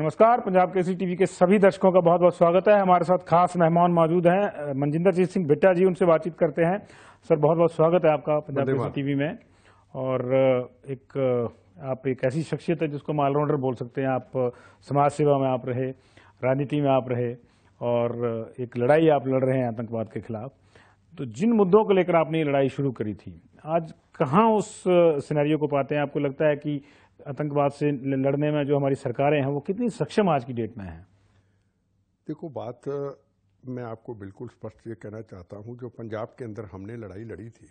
नमस्कार पंजाब केसरी टीवी के सभी दर्शकों का बहुत बहुत स्वागत है हमारे साथ खास मेहमान मौजूद हैं मनजिंदर जीत सिंह बिट्टा जी उनसे बातचीत करते हैं सर बहुत बहुत स्वागत है आपका पंजाब केसरी टीवी में और एक आप एक ऐसी शख्सियत है जिसको हम ऑलराउंडर बोल सकते हैं आप समाज सेवा में आप रहे राजनीति में आप रहे और एक लड़ाई आप लड़ रहे हैं आतंकवाद के खिलाफ तो जिन मुद्दों को लेकर आपने ये लड़ाई शुरू करी थी आज कहाँ उस सिनेरियो को पाते हैं आपको लगता है कि आतंकवाद से लड़ने में जो हमारी सरकारें हैं वो कितनी सक्षम आज की डेट में हैं देखो बात मैं आपको बिल्कुल स्पष्ट ये कहना चाहता हूँ जो पंजाब के अंदर हमने लड़ाई लड़ी थी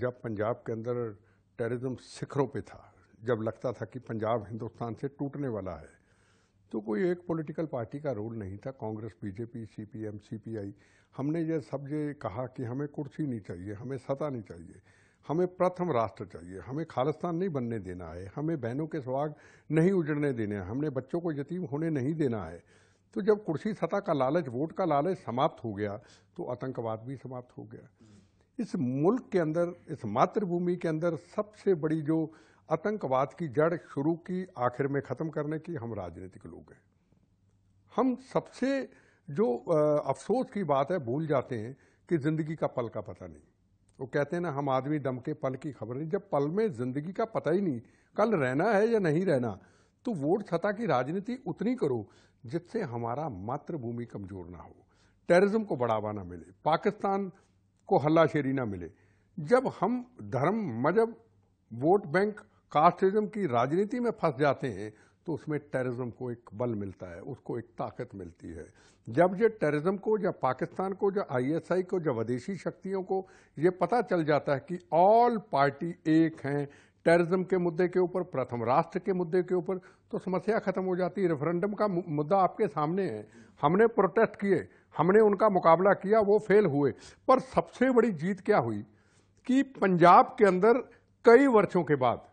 जब पंजाब के अंदर टेररिज्म शिखरों पे था जब लगता था कि पंजाब हिंदुस्तान से टूटने वाला है तो कोई एक पॉलिटिकल पार्टी का रोल नहीं था कांग्रेस बीजेपी सीपीएम सीपीआई हमने ये सब ये कहा कि हमें कुर्सी नहीं चाहिए हमें सता नहीं चाहिए हमें प्रथम राष्ट्र चाहिए हमें खालिस्तान नहीं बनने देना है हमें बहनों के सुहाग नहीं उजड़ने देने हैं हमने बच्चों को यतीम होने नहीं देना है तो जब कुर्सी सतह का लालच वोट का लालच समाप्त हो गया तो आतंकवाद भी समाप्त हो गया इस मुल्क के अंदर इस मातृभूमि के अंदर सबसे बड़ी जो आतंकवाद की जड़ शुरू की आखिर में ख़त्म करने की हम राजनीतिक लोग हैं हम सबसे जो अफसोस की बात है भूल जाते हैं कि ज़िंदगी का पल का पता नहीं वो कहते हैं ना हम आदमी दम के पल की खबर नहीं जब पल में जिंदगी का पता ही नहीं कल रहना है या नहीं रहना तो वोट छता की राजनीति उतनी करो जिससे हमारा मातृभूमि कमजोर ना हो टेररिज्म को बढ़ावा ना मिले पाकिस्तान को हल्लाशेरी ना मिले जब हम धर्म मजहब वोट बैंक कास्टिज्म की राजनीति में फंस जाते हैं तो उसमें टेररिज्म को एक बल मिलता है उसको एक ताकत मिलती है जब ये टेररिज्म को या पाकिस्तान को या आईएसआई को या विदेशी शक्तियों को ये पता चल जाता है कि ऑल पार्टी एक हैं टेररिज्म के मुद्दे के ऊपर प्रथम राष्ट्र के मुद्दे के ऊपर तो समस्या खत्म हो जाती है रेफरेंडम का मुद्दा आपके सामने है हमने प्रोटेस्ट किए हमने उनका मुकाबला किया वो फेल हुए पर सबसे बड़ी जीत क्या हुई कि पंजाब के अंदर कई वर्षों के बाद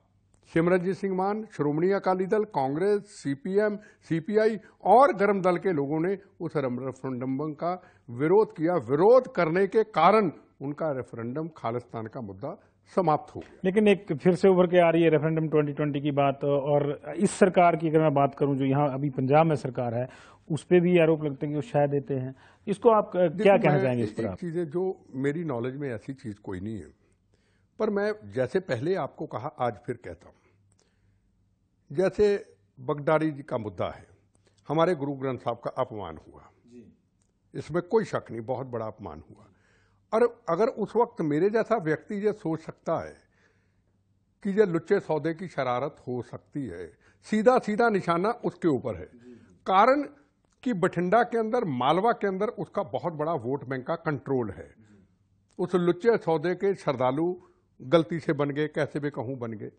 सिमरनजीत सिंह मान श्रोमणी अकाली दल कांग्रेस सीपीएम सीपीआई और गर्म दल के लोगों ने उस रेफरेंडम का विरोध किया विरोध करने के कारण उनका रेफरेंडम खालिस्तान का मुद्दा समाप्त हो लेकिन एक फिर से उभर के आ रही है रेफरेंडम 2020 की बात और इस सरकार की अगर मैं बात करूं जो यहाँ अभी पंजाब में सरकार है उस पर भी आरोप लगते हैं कि वो शायद देते हैं इसको आप क्या कहना चाहेंगे इस पर चीजें जो मेरी नॉलेज में ऐसी चीज कोई नहीं है पर मैं जैसे पहले आपको कहा आज फिर कहता हूं जैसे बगदारी जी का मुद्दा है हमारे गुरु ग्रंथ साहब का अपमान हुआ इसमें कोई शक नहीं बहुत बड़ा अपमान हुआ और अगर उस वक्त मेरे जैसा व्यक्ति ये सोच सकता है कि ये लुच्चे सौदे की शरारत हो सकती है सीधा सीधा निशाना उसके ऊपर है कारण कि बठिंडा के अंदर मालवा के अंदर उसका बहुत बड़ा वोट बैंक का कंट्रोल है उस लुच्चे सौदे के श्रद्धालु गलती से बन गए कैसे भी कहूँ बन गए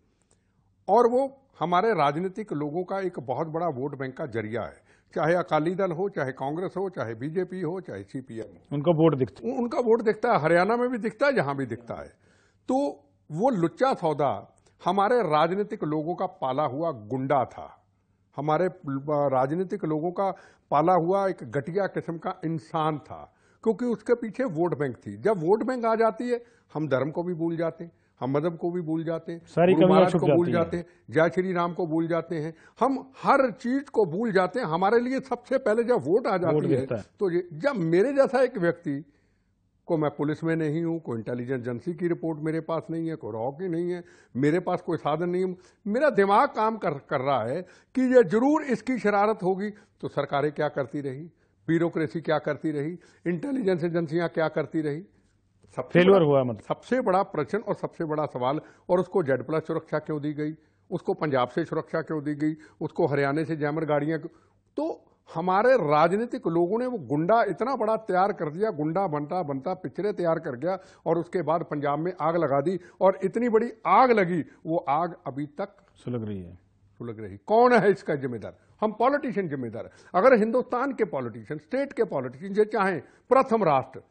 और वो हमारे राजनीतिक लोगों का एक बहुत बड़ा वोट बैंक का जरिया है चाहे अकाली दल हो चाहे कांग्रेस हो चाहे बीजेपी हो चाहे सीपीएम हो उनका वोट दिखता है उनका वोट दिखता है हरियाणा में भी दिखता है जहां भी दिखता है तो वो लुच्चा सौदा हमारे राजनीतिक लोगों का पाला हुआ गुंडा था हमारे राजनीतिक लोगों का पाला हुआ एक घटिया किस्म का इंसान था क्योंकि उसके पीछे वोट बैंक थी जब वोट बैंक आ जाती है हम धर्म को भी भूल जाते हैं हम मजहब को भी भूल जाते हैं सारी को भूल जाते हैं जय श्री राम को भूल जाते हैं हम हर चीज को भूल जाते हैं हमारे लिए सबसे पहले जब वोट आ जाती है तो जब मेरे जैसा एक व्यक्ति को मैं पुलिस में नहीं हूं कोई इंटेलिजेंस एजेंसी की रिपोर्ट मेरे पास नहीं है कोई रॉ की नहीं है मेरे पास कोई साधन नहीं है मेरा दिमाग काम कर कर रहा है कि ये जरूर इसकी शरारत होगी तो सरकारें क्या करती रही ब्यूरोक्रेसी क्या करती रही इंटेलिजेंस एजेंसियां क्या करती रही सबसे हुआ मतलब सबसे बड़ा प्रश्न और सबसे बड़ा सवाल और उसको जेड प्लस सुरक्षा क्यों दी गई उसको पंजाब से सुरक्षा क्यों दी गई उसको हरियाणा से जैमर गाड़ियां तो हमारे राजनीतिक लोगों ने वो गुंडा इतना बड़ा तैयार कर दिया गुंडा बनता बनता पिक्चरें तैयार कर गया और उसके बाद पंजाब में आग लगा दी और इतनी बड़ी आग लगी वो आग अभी तक सुलग रही है सुलग रही कौन है इसका जिम्मेदार हम पॉलिटिशियन जिम्मेदार हैं अगर हिंदुस्तान के पॉलिटिशियन स्टेट के पॉलिटिशियन जो चाहें प्रथम राष्ट्र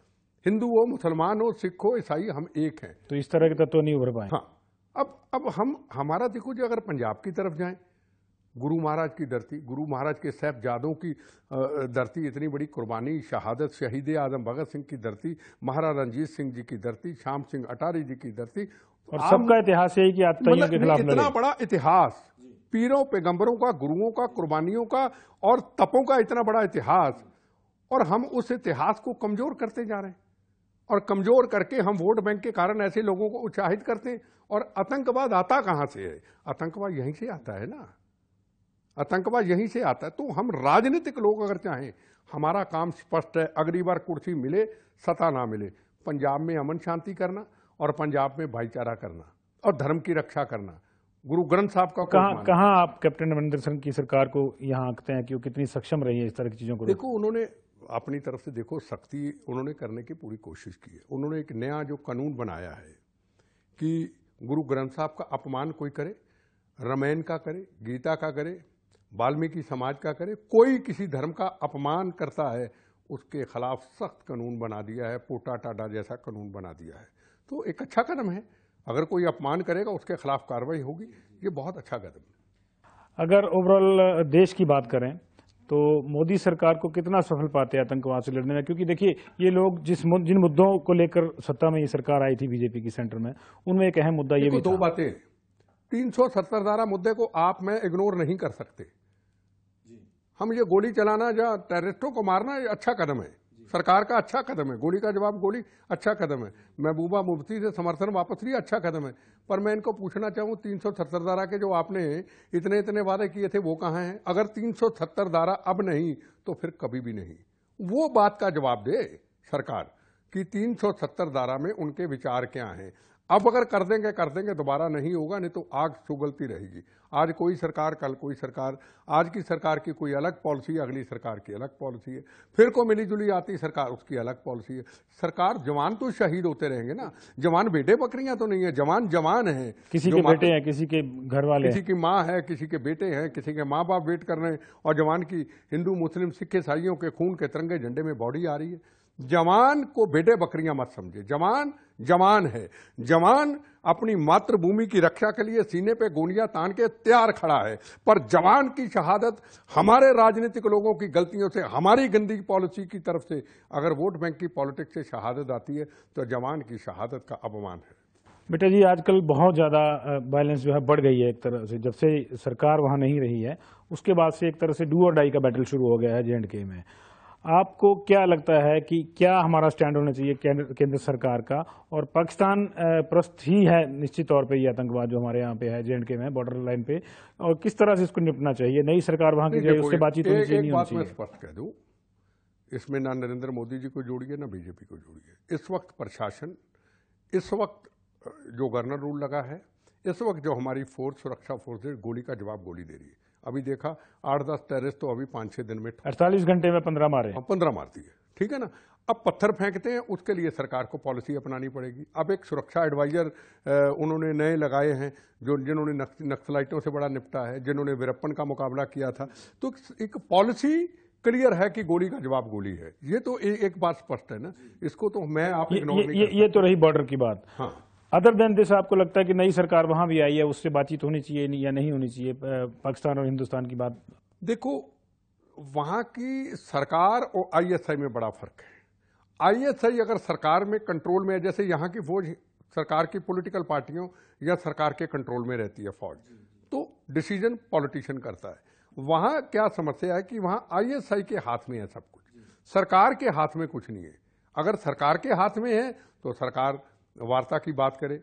हिंदू हो मुसलमान हो सिख हो ईसाई हम एक हैं तो इस तरह के तत्व तो नहीं उभर पाए हाँ अब अब हम हमारा देखो जो अगर पंजाब की तरफ जाएं गुरु महाराज की धरती गुरु महाराज के साहबजादों की धरती इतनी बड़ी कुर्बानी शहादत शहीद आजम भगत सिंह की धरती महाराजा रंजीत सिंह जी की धरती श्याम सिंह अटारी जी की धरती और सबका इतिहास यही कि मतलब के खिलाफ इतना बड़ा इतिहास पीरों पैगंबरों का गुरुओं का कुर्बानियों का और तपों का इतना बड़ा इतिहास और हम उस इतिहास को कमजोर करते जा रहे हैं और कमजोर करके हम वोट बैंक के कारण ऐसे लोगों को उत्साहित करते हैं और आतंकवाद आता कहां से है आतंकवाद यहीं से आता है ना आतंकवाद यहीं से आता है तो हम राजनीतिक लोग अगर चाहें हमारा काम स्पष्ट है अगली बार कुर्सी मिले सता ना मिले पंजाब में अमन शांति करना और पंजाब में भाईचारा करना और धर्म की रक्षा करना गुरु ग्रंथ साहब का कहाँ कहा आप कैप्टन अमरिंदर सिंह की सरकार को यहाँ आंकते हैं कि वो कितनी सक्षम रही है इस तरह की चीज़ों को देखो उन्होंने अपनी तरफ से देखो सख्ती उन्होंने करने की पूरी कोशिश की है उन्होंने एक नया जो कानून बनाया है कि गुरु ग्रंथ साहब का अपमान कोई करे रामायण का करे गीता का करे वाल्मीकि समाज का करे कोई किसी धर्म का अपमान करता है उसके खिलाफ सख्त कानून बना दिया है पोटा टाटा जैसा कानून बना दिया है तो एक अच्छा कदम है अगर कोई अपमान करेगा उसके खिलाफ कार्रवाई होगी ये बहुत अच्छा कदम अगर ओवरऑल देश की बात करें तो मोदी सरकार को कितना सफल पाते हैं आतंकवाद से लड़ने में क्योंकि देखिए ये लोग जिस जिन मुद्दों को लेकर सत्ता में ये सरकार आई थी बीजेपी की सेंटर में उनमें एक अहम मुद्दा ये भी दो बातें तीन सौ सत्तर धारा मुद्दे को आप में इग्नोर नहीं कर सकते हम ये गोली चलाना या टेररिस्टों को मारना ये अच्छा कदम है सरकार का अच्छा कदम है गोली का जवाब गोली अच्छा कदम है महबूबा मुफ्ती से समर्थन वापस लिया अच्छा कदम है पर मैं इनको पूछना चाहूँ तीन सौ सत्तर धारा के जो आपने इतने इतने वादे किए थे वो कहाँ हैं अगर तीन सौ सत्तर धारा अब नहीं तो फिर कभी भी नहीं वो बात का जवाब दे सरकार कि तीन सौ सत्तर धारा में उनके विचार क्या हैं अब अगर कर देंगे कर देंगे दोबारा नहीं होगा नहीं तो आग चुगलती रहेगी आज कोई सरकार कल कोई सरकार आज की सरकार की कोई अलग पॉलिसी है अगली सरकार की अलग पॉलिसी है फिर को मिली जुली आती सरकार उसकी अलग पॉलिसी है सरकार जवान तो शहीद होते रहेंगे ना जवान बेटे बकरियां तो नहीं है जवान जवान है किसी के बेटे हैं किसी के घर वाले किसी की माँ है किसी के बेटे हैं किसी के माँ बाप वेट कर रहे हैं और जवान की हिंदू मुस्लिम सिख ईसाइयों के खून के तिरंगे झंडे में बॉडी आ रही है जवान को बेटे बकरियां मत समझे जवान जवान है जवान अपनी मातृभूमि की रक्षा के लिए सीने पे गोलियां तान के तैयार खड़ा है पर जवान की शहादत हमारे राजनीतिक लोगों की गलतियों से हमारी गंदी पॉलिसी की तरफ से अगर वोट बैंक की पॉलिटिक्स से शहादत आती है तो जवान की शहादत का अपमान है बेटा जी आजकल बहुत ज़्यादा वायलेंस जो है बढ़ गई है एक तरह से जब से सरकार वहाँ नहीं रही है उसके बाद से एक तरह से डू और डाई का बैटल शुरू हो गया है जे में आपको क्या लगता है कि क्या हमारा स्टैंड होना चाहिए केंद्र सरकार का और पाकिस्तान प्रस्त ही है निश्चित तौर पे ये आतंकवाद जो हमारे यहाँ पे है जे के में बॉर्डर लाइन पे और किस तरह से इसको निपटना चाहिए नई सरकार वहां की उससे बातचीत होनी चाहिए नहीं होनी स्पष्ट कह दू इसमें ना नरेंद्र मोदी जी को जोड़िए ना बीजेपी को जोड़िए इस वक्त प्रशासन इस वक्त जो गवर्नर रूल लगा है इस वक्त जो हमारी फोर्स सुरक्षा फोर्स गोली का जवाब गोली दे रही है अभी देखा आठ दस टेरिस तो अभी पाँच छह दिन में अड़तालीस घंटे में पंद्रह मारे हाँ, पंद्रह मारती है ठीक है ना अब पत्थर फेंकते हैं उसके लिए सरकार को पॉलिसी अपनानी पड़ेगी अब एक सुरक्षा एडवाइजर उन्होंने नए लगाए हैं जो जिन्होंने नक्सलाइटों से बड़ा निपटा है जिन्होंने विरप्पन का मुकाबला किया था तो एक पॉलिसी क्लियर है कि गोली का जवाब गोली है ये तो ए, एक बात स्पष्ट है ना इसको तो मैं आप ये, ये, ये, ये तो रही बॉर्डर की बात हाँ अदर देन दिस आपको लगता है कि नई सरकार वहां भी आई है उससे बातचीत होनी चाहिए या नहीं होनी चाहिए पाकिस्तान और हिंदुस्तान की बात देखो वहां की सरकार और आईएसआई में बड़ा फर्क है आईएसआई अगर सरकार में कंट्रोल में है जैसे यहाँ की फौज सरकार की पॉलिटिकल पार्टियों या सरकार के कंट्रोल में रहती है फौज तो डिसीजन पॉलिटिशियन करता है वहां क्या समस्या है कि वहां आईएसआई के हाथ में है सब कुछ सरकार के हाथ में कुछ नहीं है अगर सरकार के हाथ में है तो सरकार वार्ता की बात करें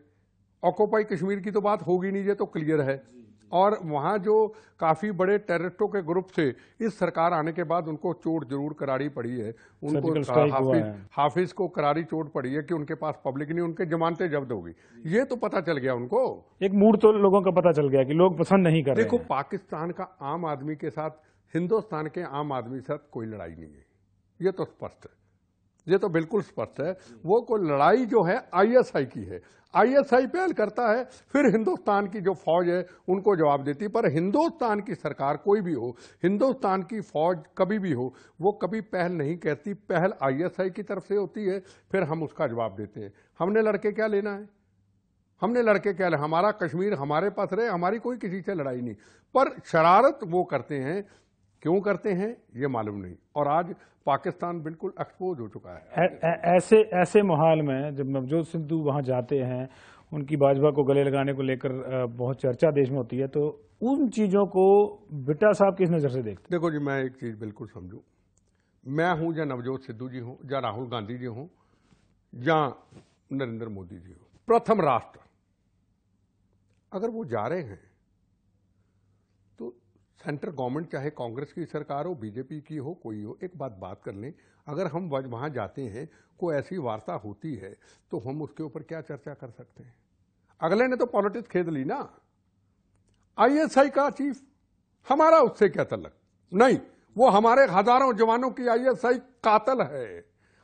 ऑक्योपाई कश्मीर की तो बात होगी नहीं ये तो क्लियर है और वहाँ जो काफ़ी बड़े टेररिस्टों के ग्रुप थे इस सरकार आने के बाद उनको चोट जरूर करारी पड़ी है उनको हाफिज हाफिज को करारी चोट पड़ी है कि उनके पास पब्लिक नहीं उनके जमानतें जब्त होगी ये तो पता चल गया उनको एक मूड तो लोगों का पता चल गया कि लोग पसंद नहीं कर देखो पाकिस्तान का आम आदमी के साथ हिंदुस्तान के आम आदमी के साथ कोई लड़ाई नहीं है ये तो स्पष्ट है ये तो बिल्कुल स्पष्ट है वो कोई लड़ाई जो है आईएसआई की है आईएसआई पहल करता है फिर हिंदुस्तान की जो फौज है उनको जवाब देती पर हिंदुस्तान की सरकार कोई भी हो हिंदुस्तान की फौज कभी भी हो वो कभी पहल नहीं कहती पहल आईएसआई की तरफ से होती है फिर हम उसका जवाब देते हैं हमने लड़के क्या लेना है हमने लड़के क्या लेना हमारा कश्मीर हमारे पास रहे हमारी कोई किसी से लड़ाई नहीं पर शरारत वो करते हैं क्यों करते हैं ये मालूम नहीं और आज पाकिस्तान बिल्कुल एक्सपोज हो चुका है ऐसे ऐसे माहौल में जब नवजोत सिद्धू वहां जाते हैं उनकी भाजपा को गले लगाने को लेकर बहुत चर्चा देश में होती है तो उन चीजों को बिट्टा साहब किस नजर से देखते देखो जी मैं एक चीज बिल्कुल समझू मैं हूं या नवजोत सिद्धू जी हूं या राहुल गांधी जी हूं या नरेंद्र मोदी जी हूं प्रथम राष्ट्र अगर वो जा रहे हैं सेंट्रल गवर्नमेंट चाहे कांग्रेस की सरकार हो बीजेपी की हो कोई हो एक बात बात कर लें अगर हम वहाँ जाते हैं कोई ऐसी वार्ता होती है तो हम उसके ऊपर क्या चर्चा कर सकते हैं अगले ने तो पॉलिटिक्स खेद ली ना आईएसआई का चीफ हमारा उससे क्या तलक नहीं वो हमारे हजारों जवानों की आईएसआई कातल है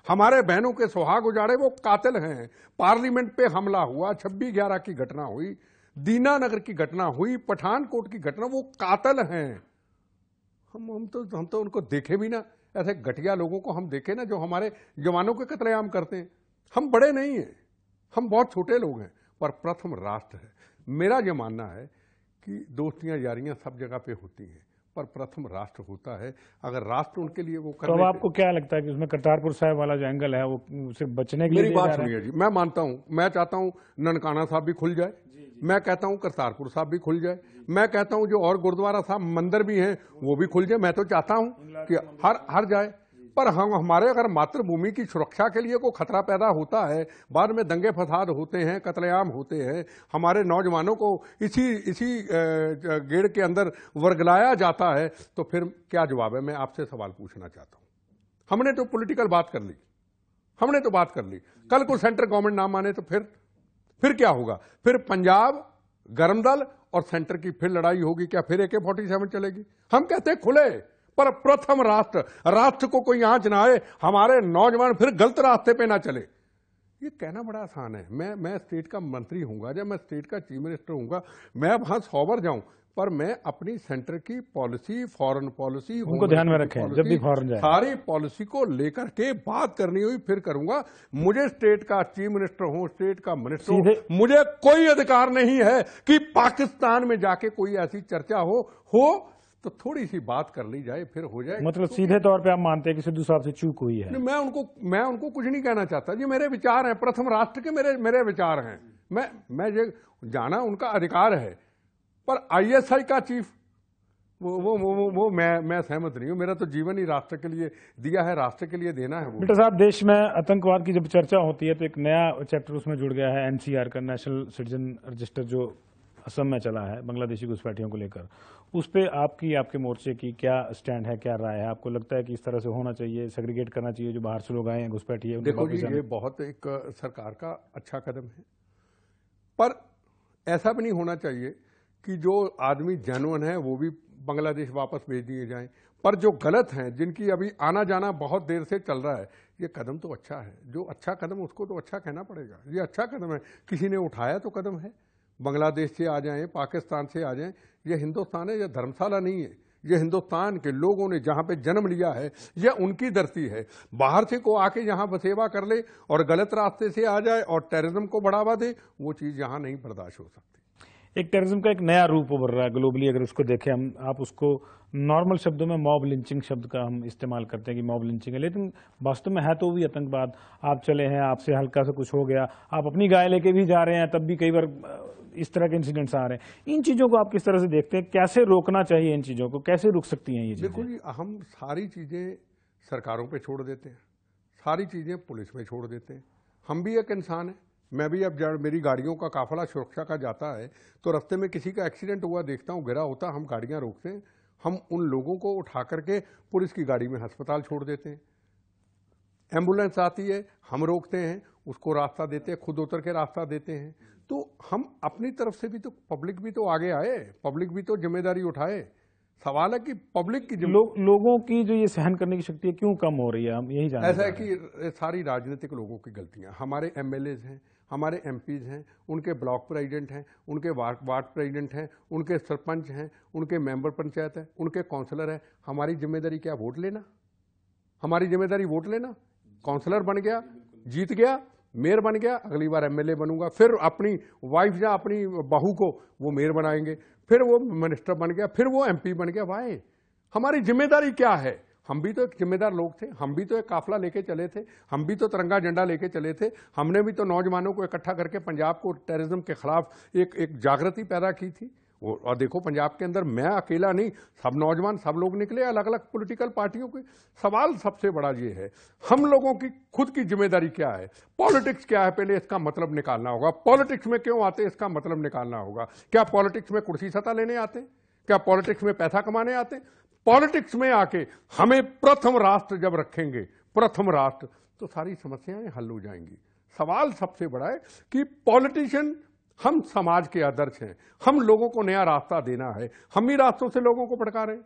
हमारे बहनों के सुहाग उजाड़े वो कातल हैं पार्लियामेंट पे हमला हुआ छब्बीस ग्यारह की घटना हुई दीनानगर की घटना हुई पठानकोट की घटना वो कातल हैं हम हम तो हम तो उनको देखे भी ना ऐसे घटिया लोगों को हम देखे ना जो हमारे जवानों के कतलेआम करते हैं हम बड़े नहीं हैं हम बहुत छोटे लोग हैं पर प्रथम राष्ट्र है मेरा ये मानना है कि दोस्तियां यारियां सब जगह पे होती हैं पर प्रथम राष्ट्र होता है अगर राष्ट्र उनके लिए वो कर तो आपको क्या लगता है कि उसमें करतारपुर साहब वाला जो एंगल है वो सिर्फ बचने के मेरी बात सुनिए जी मैं मानता हूँ मैं चाहता हूँ ननकाना साहब भी खुल जाए मैं कहता हूं करतारपुर साहब भी खुल जाए मैं कहता हूं जो और गुरुद्वारा साहब मंदिर भी हैं वो भी खुल जाए मैं तो चाहता हूं कि हर हर जाए पर हम हमारे अगर मातृभूमि की सुरक्षा के लिए कोई खतरा पैदा होता है बाद में दंगे फसाद होते हैं कतलेआम होते हैं हमारे नौजवानों को इसी इसी गेड़ के अंदर वर्गलाया जाता है तो फिर क्या जवाब है मैं आपसे सवाल पूछना चाहता हूँ हमने तो पॉलिटिकल बात कर ली हमने तो बात कर ली कल को सेंट्रल गवर्नमेंट ना माने तो फिर फिर क्या होगा फिर पंजाब गर्म दल और सेंटर की फिर लड़ाई होगी क्या फिर एके फोर्टी सेवन चलेगी हम कहते खुले पर प्रथम राष्ट्र राष्ट्र को कोई आंच ना आए हमारे नौजवान फिर गलत रास्ते पे ना चले ये कहना बड़ा आसान है मैं मैं स्टेट का मंत्री हूँगा या मैं स्टेट का चीफ मिनिस्टर हूँगा मैं वहाँ सॉवर जाऊँ पर मैं अपनी सेंटर की पॉलिसी फॉरेन पॉलिसी उनको ध्यान में रखें जब भी फॉरेन जाए सारी पॉलिसी को लेकर के बात करनी हुई फिर करूंगा मुझे स्टेट का चीफ मिनिस्टर हूं स्टेट का मिनिस्टर हूं मुझे कोई अधिकार नहीं है कि पाकिस्तान में जाके कोई ऐसी चर्चा हो हो तो थोड़ी सी बात कर ली जाए फिर हो जाए मतलब तो सीधे तौर पे आप मानते हैं कि सिद्धू साहब से चूक हुई है मैं उनको मैं उनको कुछ नहीं कहना चाहता जी मेरे विचार हैं प्रथम राष्ट्र के मेरे मेरे विचार हैं मैं मैं ये जाना उनका अधिकार है पर आईएसआई का चीफ वो वो वो वो, वो मैं मैं सहमत नहीं हूँ मेरा तो जीवन ही राष्ट्र के लिए दिया है राष्ट्र के लिए देना है बेटा साहब देश में आतंकवाद की जब चर्चा होती है तो एक नया चैप्टर उसमें जुड़ गया है एनसीआर का नेशनल सिटीजन रजिस्टर जो असम में चला है बांग्लादेशी घुसपैठियों को लेकर उस पर आपकी आपके मोर्चे की क्या स्टैंड है क्या राय है आपको लगता है कि इस तरह से होना चाहिए सेग्रीगेट करना चाहिए जो बाहर से लोग आए हैं घुसपैठी है देखो जी ये बहुत एक सरकार का अच्छा कदम है पर ऐसा भी नहीं होना चाहिए कि जो आदमी जैनुअन है वो भी बांग्लादेश वापस भेज दिए जाए पर जो गलत हैं जिनकी अभी आना जाना बहुत देर से चल रहा है ये कदम तो अच्छा है जो अच्छा कदम उसको तो अच्छा कहना पड़ेगा ये अच्छा कदम है किसी ने उठाया तो कदम है बांग्लादेश से आ जाएं पाकिस्तान से आ जाएं ये हिंदुस्तान है यह धर्मशाला नहीं है ये हिंदुस्तान के लोगों ने जहाँ पे जन्म लिया है यह उनकी धरती है बाहर से को आके यहाँ बसेवा कर ले और गलत रास्ते से आ जाए और टेररिज्म को बढ़ावा दे वो चीज़ यहाँ नहीं बर्दाश्त हो सकती एक टेररिज्म का एक नया रूप उभर रहा है ग्लोबली अगर उसको देखें हम आप उसको नॉर्मल शब्दों में मॉब लिंचिंग शब्द का हम इस्तेमाल करते हैं कि मॉब लिंचिंग है लेकिन वास्तव में है तो भी आतंकवाद आप चले हैं आपसे हल्का सा कुछ हो गया आप अपनी गाय लेके भी जा रहे हैं तब भी कई बार इस तरह के इंसिडेंट्स आ रहे हैं इन चीजों को आप किस तरह से देखते हैं कैसे रोकना चाहिए इन चीजों को कैसे रुक सकती हैं ये देखो जी हम सारी चीजें सरकारों पर छोड़ देते हैं सारी चीजें पुलिस में छोड़ देते हैं हम भी एक इंसान हैं मैं भी अब जब मेरी गाड़ियों का काफला सुरक्षा का जाता है तो रास्ते में किसी का एक्सीडेंट हुआ देखता हूँ गिरा होता हम गाड़ियाँ रोकते हैं हम उन लोगों को उठा करके पुलिस की गाड़ी में अस्पताल छोड़ देते हैं एम्बुलेंस आती है हम रोकते हैं उसको रास्ता देते हैं खुद उतर के रास्ता देते हैं तो हम अपनी तरफ से भी तो पब्लिक भी तो आगे आए पब्लिक भी तो जिम्मेदारी उठाए सवाल है कि पब्लिक की लो, लोगों की जो ये सहन करने की शक्ति है क्यों कम हो रही है हम यही जानते ऐसा है कि सारी राजनीतिक लोगों की गलतियां हमारे एमएलए हैं हमारे एम हैं उनके ब्लॉक प्रेजिडेंट हैं उनके वार्ड वार्ड हैं उनके सरपंच हैं उनके मेंबर पंचायत हैं उनके काउंसलर हैं हमारी जिम्मेदारी क्या वोट लेना हमारी जिम्मेदारी वोट लेना काउंसलर बन गया जीत गया मेयर बन गया अगली बार एमएलए बनूंगा फिर अपनी वाइफ या अपनी बहू को वो मेयर बनाएंगे फिर वो मिनिस्टर बन गया फिर वो एमपी बन गया भाई हमारी जिम्मेदारी क्या है हम भी तो एक जिम्मेदार लोग थे हम भी तो एक काफिला लेके चले थे हम भी तो तिरंगा झंडा लेके चले थे हमने भी तो नौजवानों को इकट्ठा करके पंजाब को टेररिज्म के खिलाफ एक एक जागृति पैदा की थी और देखो पंजाब के अंदर मैं अकेला नहीं सब नौजवान सब लोग निकले अलग अलग पॉलिटिकल पार्टियों के सवाल सबसे बड़ा ये है हम लोगों की खुद की जिम्मेदारी क्या है पॉलिटिक्स क्या है पहले इसका मतलब निकालना होगा पॉलिटिक्स में क्यों आते इसका मतलब निकालना होगा क्या पॉलिटिक्स में कुर्सी सता लेने आते क्या पॉलिटिक्स में पैसा कमाने आते पॉलिटिक्स में आके हमें प्रथम राष्ट्र जब रखेंगे प्रथम राष्ट्र तो सारी समस्याएं हल हो जाएंगी सवाल सबसे बड़ा है कि पॉलिटिशियन हम समाज के आदर्श हैं हम लोगों को नया रास्ता देना है हम ही रास्तों से लोगों को भड़का रहे हैं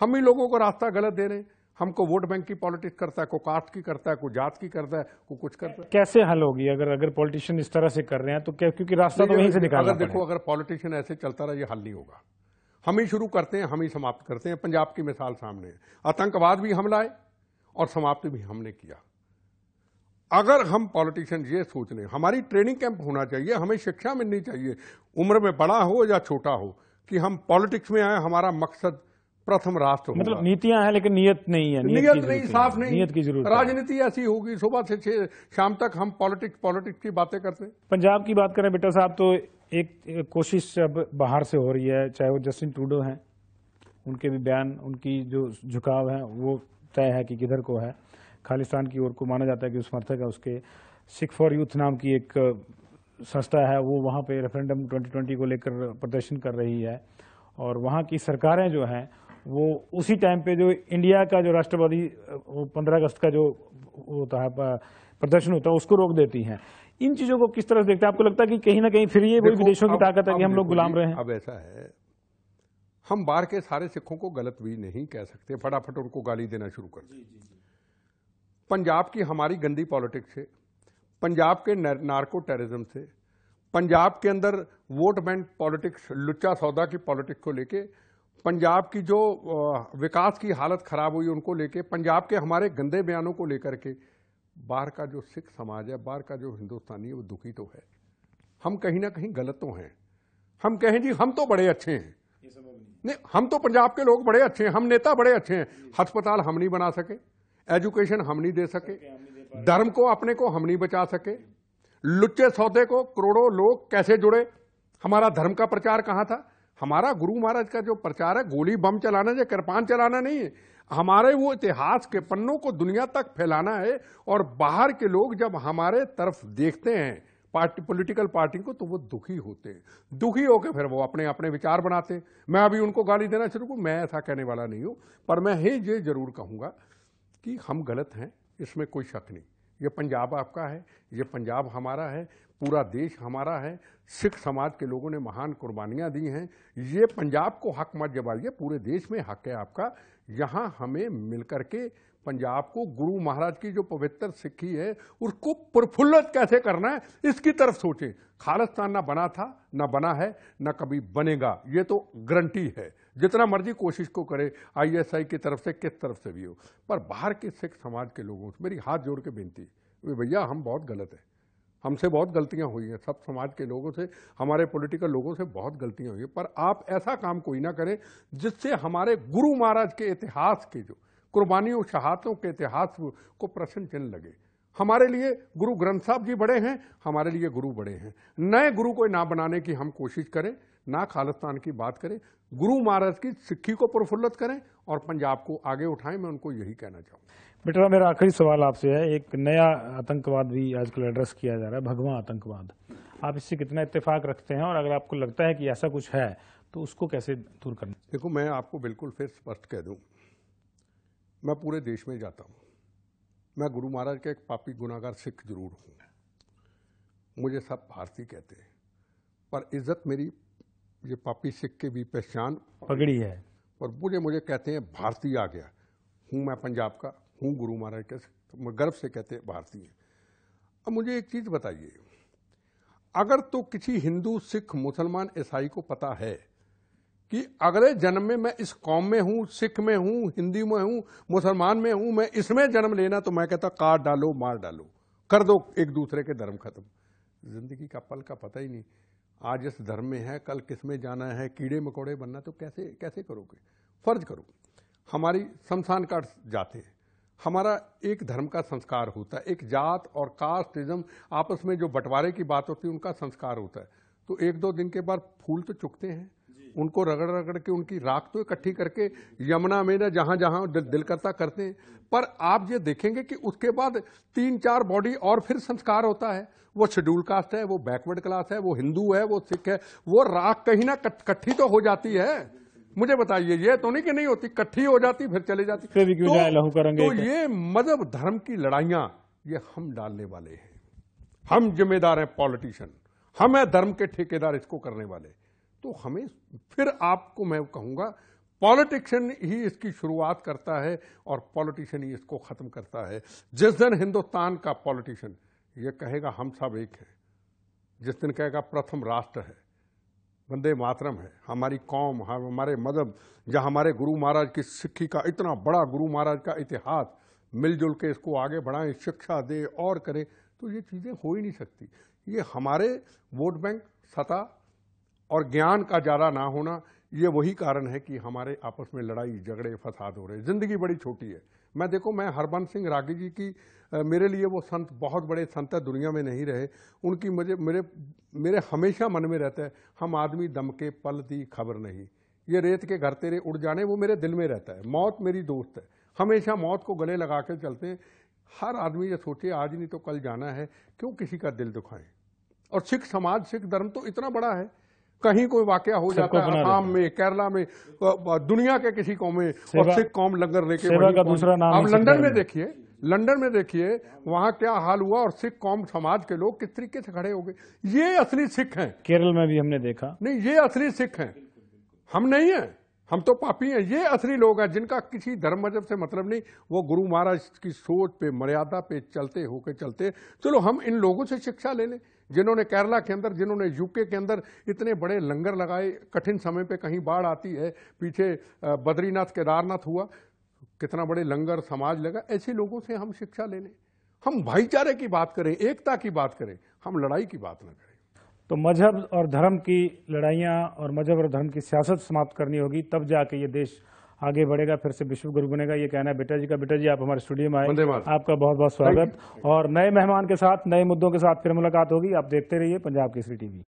हम ही लोगों को रास्ता गलत दे रहे हैं हमको वोट बैंक की पॉलिटिक्स करता है को कास्ट की करता है को जात की करता है को कुछ करता है कैसे हल होगी अगर अगर पॉलिटिशियन इस तरह से कर रहे हैं तो क्या क्योंकि रास्ता तो वहीं से निकाल अगर देखो अगर पॉलिटिशियन ऐसे चलता रहा ये हल नहीं होगा हम ही शुरू करते हैं हम ही समाप्त करते हैं पंजाब की मिसाल सामने है आतंकवाद भी हम लाए और समाप्त भी हमने किया अगर हम पॉलिटिशियन ये सोच लें हमारी ट्रेनिंग कैंप होना चाहिए हमें शिक्षा मिलनी चाहिए उम्र में बड़ा हो या छोटा हो कि हम पॉलिटिक्स में आए हमारा मकसद प्रथम राष्ट्र मतलब नीतियां हैं लेकिन नियत नहीं है नियत, नियत नहीं साफ नहीं नियत की जरूरत राजनीति ऐसी होगी सुबह से शाम तक हम पॉलिटिक्स पॉलिटिक्स की बातें करते हैं पंजाब की बात करें बेटा साहब तो एक कोशिश अब बाहर से हो रही है चाहे वो जस्टिन टूडो हैं उनके भी बयान उनकी जो झुकाव है वो तय है कि किधर को है खालिस्तान की ओर को माना जाता है कि समर्थक है उसके सिख फॉर यूथ नाम की एक संस्था है वो वहाँ पे रेफरेंडम 2020 को लेकर प्रदर्शन कर रही है और वहाँ की सरकारें जो हैं वो उसी टाइम पे जो इंडिया का जो राष्ट्रवादी वो पंद्रह अगस्त का जो होता है प्रदर्शन होता है उसको रोक देती हैं इन चीजों को किस तरह से देखते हैं आपको लगता है कि कहीं ना कहीं फिर ये वही विदेशों की ताकत है कि हम लोग गुलाम रहे हैं अब ऐसा है हम बाहर के सारे सिखों को गलत भी नहीं कह सकते फटाफट उनको गाली देना शुरू कर पंजाब की हमारी गंदी पॉलिटिक्स से पंजाब के नार्को टेररिज्म से पंजाब के अंदर वोट बैंक पॉलिटिक्स लुच्चा सौदा की पॉलिटिक्स को लेके पंजाब की जो विकास की हालत खराब हुई उनको लेके पंजाब के हमारे गंदे बयानों को लेकर के बाहर का जो सिख समाज है बाहर का जो हिंदुस्तानी है वो दुखी तो है हम कहीं ना कहीं गलत तो हैं हम कहें जी हम तो बड़े अच्छे हैं नहीं हम तो पंजाब के लोग बड़े अच्छे हैं हम नेता बड़े अच्छे हैं अस्पताल हम नहीं बना सके एजुकेशन हम नहीं दे सके धर्म को अपने को हम नहीं बचा सके लुच्चे सौदे को करोड़ों लोग कैसे जुड़े हमारा धर्म का प्रचार कहाँ था हमारा गुरु महाराज का जो प्रचार है गोली बम चलाना या कृपान चलाना नहीं है हमारे वो इतिहास के पन्नों को दुनिया तक फैलाना है और बाहर के लोग जब हमारे तरफ देखते हैं पार्टी पॉलिटिकल पार्टी को तो वो दुखी होते हैं दुखी होकर फिर वो अपने अपने विचार बनाते हैं मैं अभी उनको गाली देना शुरू करूँ मैं ऐसा कहने वाला नहीं हूँ पर मैं ही ये जरूर कहूँगा कि हम गलत हैं इसमें कोई शक नहीं ये पंजाब आपका है ये पंजाब हमारा है पूरा देश हमारा है सिख समाज के लोगों ने महान कुर्बानियां दी हैं ये पंजाब को हक मत जबाइए पूरे देश में हक है आपका यहाँ हमें मिलकर के पंजाब को गुरु महाराज की जो पवित्र सिक्खी है उसको प्रफुल्लित कैसे करना है इसकी तरफ सोचें खालिस्तान ना बना था ना बना है ना कभी बनेगा ये तो गारंटी है जितना मर्जी कोशिश को करे आईएसआई की तरफ से किस तरफ से भी हो पर बाहर के सिख समाज के लोगों से मेरी हाथ जोड़ के बेनती भैया हम बहुत गलत है हमसे बहुत गलतियां हुई हैं सब समाज के लोगों से हमारे पॉलिटिकल लोगों से बहुत गलतियां हुई हैं पर आप ऐसा काम कोई ना करें जिससे हमारे गुरु महाराज के इतिहास के जो कुर्बानियों शहादतों के इतिहास को प्रश्न चिन्ह लगे हमारे लिए गुरु ग्रंथ साहब जी बड़े हैं हमारे लिए गुरु बड़े हैं नए गुरु को ना बनाने की हम कोशिश करें ना खालिस्तान की बात करें गुरु महाराज की सिक्खी को प्रफुल्लित करें और पंजाब को आगे उठाएं मैं उनको यही कहना चाहूँगा बेटा मेरा आखिरी सवाल आपसे है एक नया आतंकवाद भी आजकल एड्रेस किया जा रहा है भगवान आतंकवाद आप इससे कितना इत्तेफाक रखते हैं और अगर आपको लगता है कि ऐसा कुछ है तो उसको कैसे दूर करना देखो मैं आपको बिल्कुल फिर स्पष्ट कह दूँ मैं पूरे देश में जाता हूँ मैं गुरु महाराज का एक पापी गुनागार सिख जरूर हूँ मुझे सब भारतीय कहते हैं पर इज्जत मेरी ये पापी सिख के भी पहचान पगड़ी है और बुरे मुझे कहते हैं भारतीय आ गया हूँ मैं पंजाब का हूँ गुरु महाराज के तो मैं गर्व से कहते हैं भारतीय अब मुझे एक चीज़ बताइए अगर तो किसी हिंदू सिख मुसलमान ईसाई को पता है कि अगले जन्म में मैं इस कौम में हूँ सिख में हूँ हिंदी में हूँ मुसलमान में हूँ मैं इसमें जन्म लेना तो मैं कहता काट डालो मार डालो कर दो एक दूसरे के धर्म खत्म जिंदगी का पल का पता ही नहीं आज इस धर्म में है कल किस में जाना है कीड़े मकोड़े बनना तो कैसे कैसे करोगे फर्ज करो हमारी शमशान काट जाते हैं हमारा एक धर्म का संस्कार होता है एक जात और कास्टिज्म आपस में जो बंटवारे की बात होती है उनका संस्कार होता है तो एक दो दिन के बाद फूल तो चुकते हैं उनको रगड़ रगड़ के उनकी राख तो इकट्ठी करके यमुना में ना जहां जहां दिल करता करते हैं पर आप ये देखेंगे कि उसके बाद तीन चार बॉडी और फिर संस्कार होता है वो शेड्यूल कास्ट है वो बैकवर्ड क्लास है वो हिंदू है वो सिख है वो राख कहीं ना इकट्ठी तो हो जाती है मुझे बताइए ये तो नहीं कि नहीं होती इकट्ठी हो जाती फिर चले जाती फिर तो, करेंगे तो ये मजहब धर्म की लड़ाइयां ये हम डालने वाले हैं हम जिम्मेदार हैं पॉलिटिशियन हम है धर्म के ठेकेदार इसको करने वाले तो हमें फिर आपको मैं कहूँगा पॉलिटिशियन ही इसकी शुरुआत करता है और पॉलिटिशियन ही इसको ख़त्म करता है जिस दिन हिंदुस्तान का पॉलिटिशियन ये कहेगा हम सब एक हैं जिस दिन कहेगा प्रथम राष्ट्र है वंदे मातरम है हमारी कौम हमारे मजहब या हमारे गुरु महाराज की सिक्खी का इतना बड़ा गुरु महाराज का इतिहास मिलजुल के इसको आगे बढ़ाएं शिक्षा दे और करें तो ये चीज़ें हो ही नहीं सकती ये हमारे वोट बैंक सता और ज्ञान का ज़्यादा ना होना ये वही कारण है कि हमारे आपस में लड़ाई झगड़े फसाद हो रहे हैं ज़िंदगी बड़ी छोटी है मैं देखो मैं हरबंस सिंह रागी जी की मेरे लिए वो संत बहुत बड़े संत है दुनिया में नहीं रहे उनकी मुझे मेरे मेरे हमेशा मन में रहता है हम आदमी दम के पल दी खबर नहीं ये रेत के घर तेरे उड़ जाने वो मेरे दिल में रहता है मौत मेरी दोस्त है हमेशा मौत को गले लगा के चलते हैं हर आदमी ये सोचे आज नहीं तो कल जाना है क्यों किसी का दिल दुखाएं और सिख समाज सिख धर्म तो इतना बड़ा है कहीं कोई वाक्य हो जाता है आसाम में केरला में दुनिया के किसी कौम में और सिख कौम लंगर लेके दूसरा नाम आप लंदन में देखिए लंदन में देखिए वहाँ क्या हाल हुआ और सिख कौम समाज के लोग किस तरीके से खड़े हो गए ये असली सिख हैं केरल में भी हमने देखा नहीं ये असली सिख हैं हम नहीं हैं हम तो पापी हैं ये असली लोग हैं जिनका किसी धर्म मजहब से मतलब नहीं वो गुरु महाराज की सोच पे मर्यादा पे चलते होके चलते चलो हम इन लोगों से शिक्षा ले लें जिन्होंने केरला के अंदर जिन्होंने यूके के अंदर इतने बड़े लंगर लगाए कठिन समय पे कहीं बाढ़ आती है पीछे बद्रीनाथ केदारनाथ हुआ कितना बड़े लंगर समाज लगा ऐसे लोगों से हम शिक्षा ले लें हम भाईचारे की बात करें एकता की बात करें हम लड़ाई की बात ना करें तो मजहब और धर्म की लड़ाइयाँ और मजहब और धर्म की सियासत समाप्त करनी होगी तब जाके ये देश आगे बढ़ेगा फिर से विश्व गुरु बनेगा ये कहना है बेटा जी का बेटा जी आप हमारे स्टूडियो में आए आपका बहुत बहुत स्वागत और नए मेहमान के साथ नए मुद्दों के साथ फिर मुलाकात होगी आप देखते रहिए पंजाब केसरी टीवी